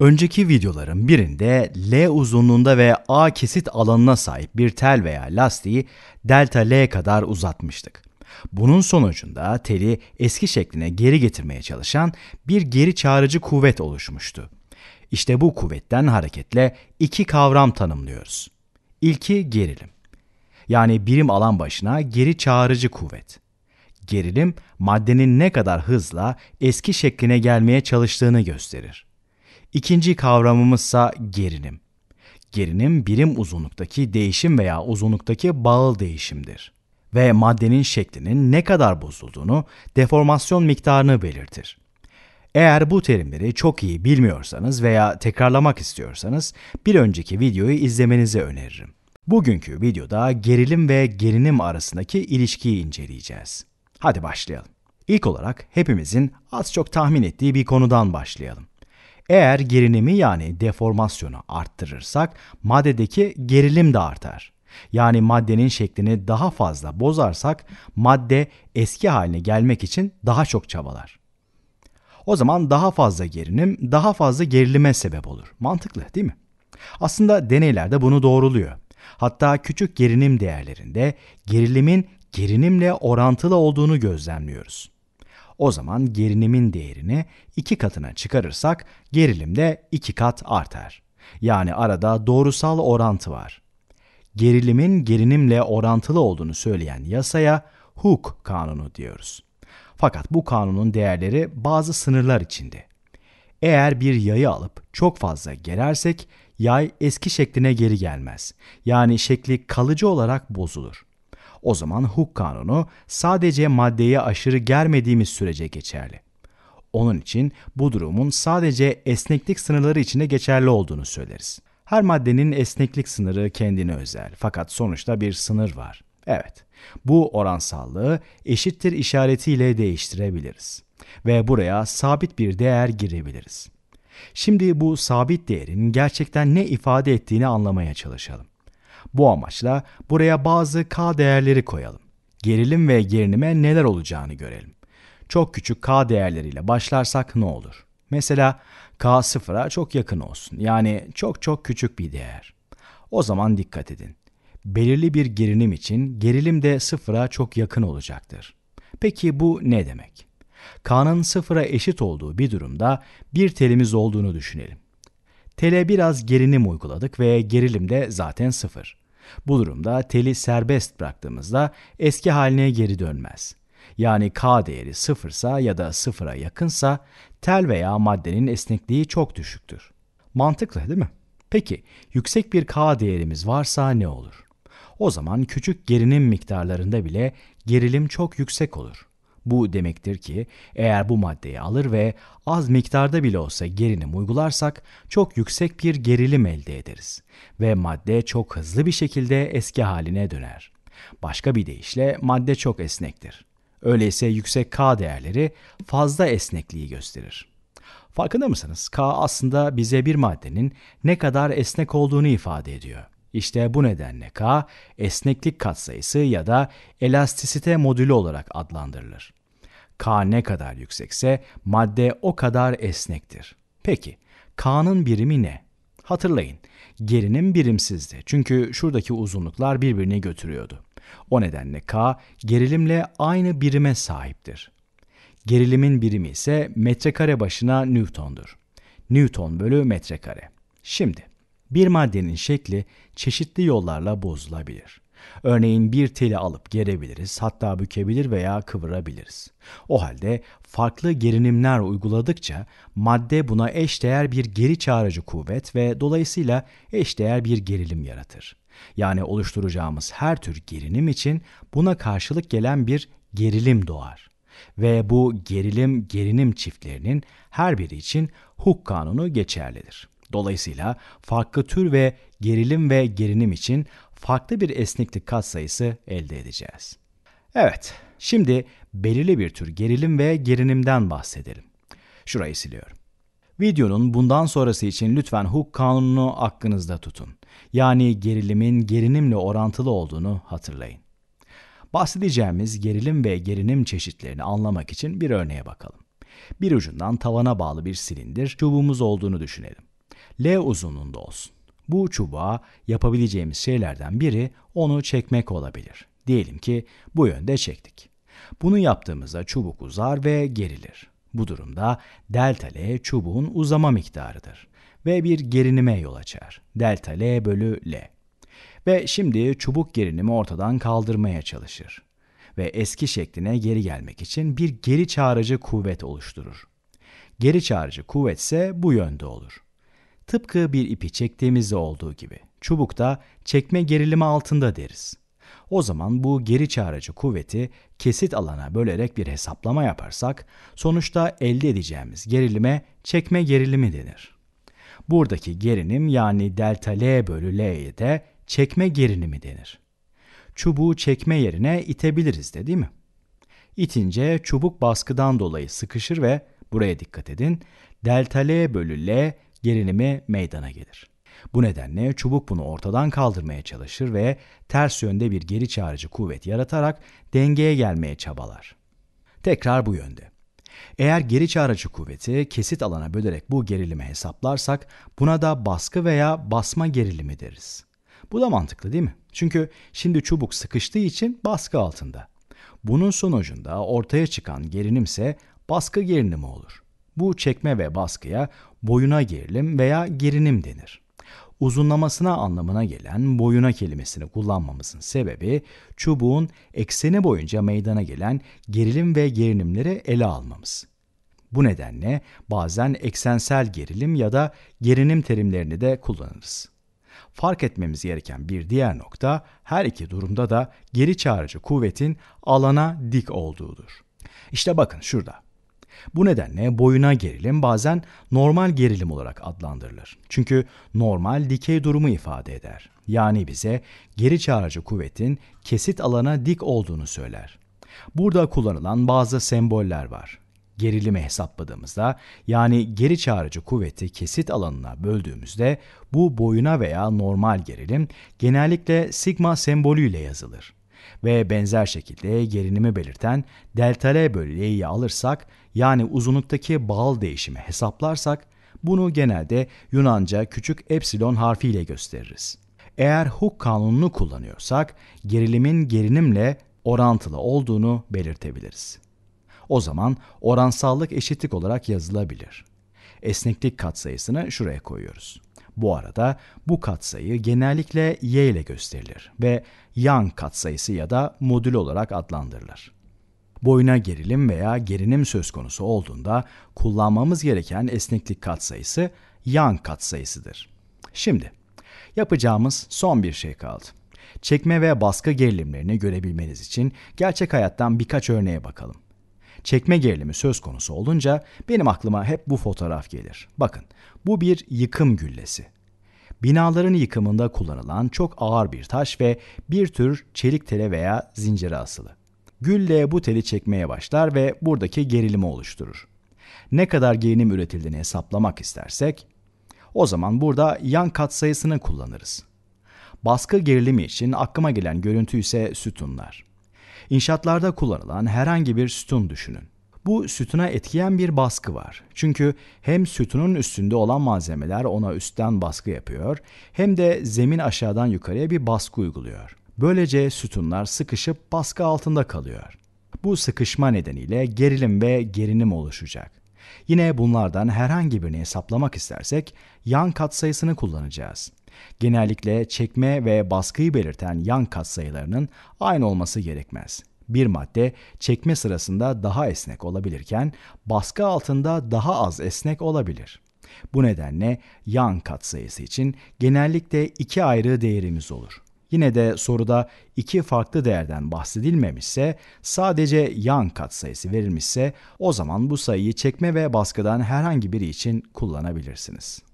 Önceki videoların birinde L uzunluğunda ve A kesit alanına sahip bir tel veya lastiği delta L kadar uzatmıştık. Bunun sonucunda teli eski şekline geri getirmeye çalışan bir geri çağırıcı kuvvet oluşmuştu. İşte bu kuvvetten hareketle iki kavram tanımlıyoruz. İlki gerilim. Yani birim alan başına geri çağırıcı kuvvet. Gerilim maddenin ne kadar hızla eski şekline gelmeye çalıştığını gösterir. İkinci kavramımızsa gerinim. Gerinim birim uzunluktaki değişim veya uzunluktaki bağıl değişimdir ve maddenin şeklinin ne kadar bozulduğunu, deformasyon miktarını belirtir. Eğer bu terimleri çok iyi bilmiyorsanız veya tekrarlamak istiyorsanız bir önceki videoyu izlemenizi öneririm. Bugünkü videoda gerilim ve gerinim arasındaki ilişkiyi inceleyeceğiz. Hadi başlayalım. İlk olarak hepimizin az çok tahmin ettiği bir konudan başlayalım. Eğer gerilimi yani deformasyonu arttırırsak maddedeki gerilim de artar. Yani maddenin şeklini daha fazla bozarsak madde eski haline gelmek için daha çok çabalar. O zaman daha fazla gerilim, daha fazla gerilime sebep olur. Mantıklı değil mi? Aslında deneylerde bunu doğruluyor. Hatta küçük gerilim değerlerinde gerilimin gerilimle orantılı olduğunu gözlemliyoruz. O zaman gerinimin değerini iki katına çıkarırsak gerilim de iki kat artar. Yani arada doğrusal orantı var. Gerilimin gerinimle orantılı olduğunu söyleyen yasaya Hooke kanunu diyoruz. Fakat bu kanunun değerleri bazı sınırlar içinde. Eğer bir yayı alıp çok fazla gerersek yay eski şekline geri gelmez. Yani şekli kalıcı olarak bozulur. O zaman hukuk kanunu sadece maddeye aşırı germediğimiz sürece geçerli. Onun için bu durumun sadece esneklik sınırları içinde geçerli olduğunu söyleriz. Her maddenin esneklik sınırı kendine özel fakat sonuçta bir sınır var. Evet, bu oransallığı eşittir işaretiyle değiştirebiliriz ve buraya sabit bir değer girebiliriz. Şimdi bu sabit değerin gerçekten ne ifade ettiğini anlamaya çalışalım. Bu amaçla buraya bazı k değerleri koyalım. Gerilim ve gerinime neler olacağını görelim. Çok küçük k değerleriyle başlarsak ne olur? Mesela k sıfıra çok yakın olsun. Yani çok çok küçük bir değer. O zaman dikkat edin. Belirli bir gerilim için gerilim de sıfıra çok yakın olacaktır. Peki bu ne demek? K'nın sıfıra eşit olduğu bir durumda bir telimiz olduğunu düşünelim. Tele biraz gerinim uyguladık ve gerilim de zaten sıfır. Bu durumda teli serbest bıraktığımızda eski haline geri dönmez. Yani K değeri sıfırsa ya da sıfıra yakınsa tel veya maddenin esnekliği çok düşüktür. Mantıklı değil mi? Peki yüksek bir K değerimiz varsa ne olur? O zaman küçük gerinim miktarlarında bile gerilim çok yüksek olur. Bu demektir ki eğer bu maddeyi alır ve az miktarda bile olsa gerilim uygularsak çok yüksek bir gerilim elde ederiz ve madde çok hızlı bir şekilde eski haline döner. Başka bir deyişle madde çok esnektir. Öyleyse yüksek K değerleri fazla esnekliği gösterir. Farkında mısınız? K aslında bize bir maddenin ne kadar esnek olduğunu ifade ediyor. İşte bu nedenle K, esneklik katsayısı ya da elastisite modülü olarak adlandırılır. K ne kadar yüksekse madde o kadar esnektir. Peki, K'nın birimi ne? Hatırlayın, gerinim birimsizdi çünkü şuradaki uzunluklar birbirini götürüyordu. O nedenle K, gerilimle aynı birime sahiptir. Gerilimin birimi ise metrekare başına Newton'dur. Newton bölü metrekare. Şimdi, bir maddenin şekli çeşitli yollarla bozulabilir. Örneğin bir teli alıp gerebiliriz, hatta bükebilir veya kıvırabiliriz. O halde farklı gerinimler uyguladıkça madde buna eşdeğer bir geri çağırıcı kuvvet ve dolayısıyla eşdeğer bir gerilim yaratır. Yani oluşturacağımız her tür gerinim için buna karşılık gelen bir gerilim doğar. Ve bu gerilim gerinim çiftlerinin her biri için huk kanunu geçerlidir. Dolayısıyla farklı tür ve gerilim ve gerinim için farklı bir esneklik katsayısı elde edeceğiz. Evet, şimdi belirli bir tür gerilim ve gerinimden bahsedelim. Şurayı siliyorum. Videonun bundan sonrası için lütfen Hook kanununu aklınızda tutun. Yani gerilimin gerinimle orantılı olduğunu hatırlayın. Bahsedeceğimiz gerilim ve gerinim çeşitlerini anlamak için bir örneğe bakalım. Bir ucundan tavana bağlı bir silindir çubuğumuz olduğunu düşünelim. L uzunluğunda olsun. Bu çubuğa yapabileceğimiz şeylerden biri onu çekmek olabilir. Diyelim ki bu yönde çektik. Bunu yaptığımızda çubuk uzar ve gerilir. Bu durumda delta L çubuğun uzama miktarıdır ve bir gerinime yol açar. Delta L bölü L. Ve şimdi çubuk gerinimi ortadan kaldırmaya çalışır ve eski şekline geri gelmek için bir geri çağırıcı kuvvet oluşturur. Geri çağırıcı kuvvet ise bu yönde olur. Tıpkı bir ipi çektiğimizde olduğu gibi çubuk da çekme gerilimi altında deriz. O zaman bu geri çağırıcı kuvveti kesit alana bölerek bir hesaplama yaparsak sonuçta elde edeceğimiz gerilime çekme gerilimi denir. Buradaki gerinim yani delta L bölü L'ye de çekme gerilimi denir. Çubuğu çekme yerine itebiliriz de değil mi? İtince çubuk baskıdan dolayı sıkışır ve buraya dikkat edin delta L bölü L gerilimi meydana gelir. Bu nedenle çubuk bunu ortadan kaldırmaya çalışır ve ters yönde bir geri çağırıcı kuvvet yaratarak dengeye gelmeye çabalar. Tekrar bu yönde. Eğer geri çağırıcı kuvveti kesit alana bölerek bu gerilimi hesaplarsak buna da baskı veya basma gerilimi deriz. Bu da mantıklı değil mi? Çünkü şimdi çubuk sıkıştığı için baskı altında. Bunun sonucunda ortaya çıkan gerilimse baskı gerilimi olur. Bu çekme ve baskıya boyuna gerilim veya gerinim denir. Uzunlamasına anlamına gelen boyuna kelimesini kullanmamızın sebebi çubuğun ekseni boyunca meydana gelen gerilim ve gerilimleri ele almamız. Bu nedenle bazen eksensel gerilim ya da gerinim terimlerini de kullanırız. Fark etmemiz gereken bir diğer nokta her iki durumda da geri çağırıcı kuvvetin alana dik olduğudur. İşte bakın şurada. Bu nedenle boyuna gerilim bazen normal gerilim olarak adlandırılır. Çünkü normal dikey durumu ifade eder. Yani bize geri çağırıcı kuvvetin kesit alana dik olduğunu söyler. Burada kullanılan bazı semboller var gerilimi hesapladığımızda yani geri çağırıcı kuvveti kesit alanına böldüğümüzde bu boyuna veya normal gerilim genellikle sigma sembolüyle yazılır ve benzer şekilde gerinimi belirten delta L bölü alırsak yani uzunluktaki bağıl değişimi hesaplarsak bunu genelde Yunanca küçük epsilon harfiyle gösteririz. Eğer Hooke kanununu kullanıyorsak gerilimin gerinimle orantılı olduğunu belirtebiliriz. O zaman oransallık eşitlik olarak yazılabilir. Esneklik katsayısını şuraya koyuyoruz. Bu arada bu katsayı genellikle y ile gösterilir ve yan katsayısı ya da modül olarak adlandırılır. Boyuna gerilim veya gerinim söz konusu olduğunda kullanmamız gereken esneklik katsayısı yan katsayısıdır. Şimdi yapacağımız son bir şey kaldı. Çekme ve baskı gerilimlerini görebilmeniz için gerçek hayattan birkaç örneğe bakalım çekme gerilimi söz konusu olunca benim aklıma hep bu fotoğraf gelir. Bakın bu bir yıkım güllesi. Binaların yıkımında kullanılan çok ağır bir taş ve bir tür çelik tele veya zincire asılı. Gülle bu teli çekmeye başlar ve buradaki gerilimi oluşturur. Ne kadar gerilim üretildiğini hesaplamak istersek o zaman burada yan katsayısını kullanırız. Baskı gerilimi için aklıma gelen görüntü ise sütunlar. İnşaatlarda kullanılan herhangi bir sütun düşünün. Bu sütuna etkiyen bir baskı var. Çünkü hem sütunun üstünde olan malzemeler ona üstten baskı yapıyor hem de zemin aşağıdan yukarıya bir baskı uyguluyor. Böylece sütunlar sıkışıp baskı altında kalıyor. Bu sıkışma nedeniyle gerilim ve gerinim oluşacak. Yine bunlardan herhangi birini hesaplamak istersek yan katsayısını kullanacağız. Genellikle çekme ve baskıyı belirten yan sayılarının aynı olması gerekmez. Bir madde çekme sırasında daha esnek olabilirken baskı altında daha az esnek olabilir. Bu nedenle yan sayısı için genellikle iki ayrı değerimiz olur. Yine de soruda iki farklı değerden bahsedilmemişse, sadece yan sayısı verilmişse o zaman bu sayıyı çekme ve baskıdan herhangi biri için kullanabilirsiniz.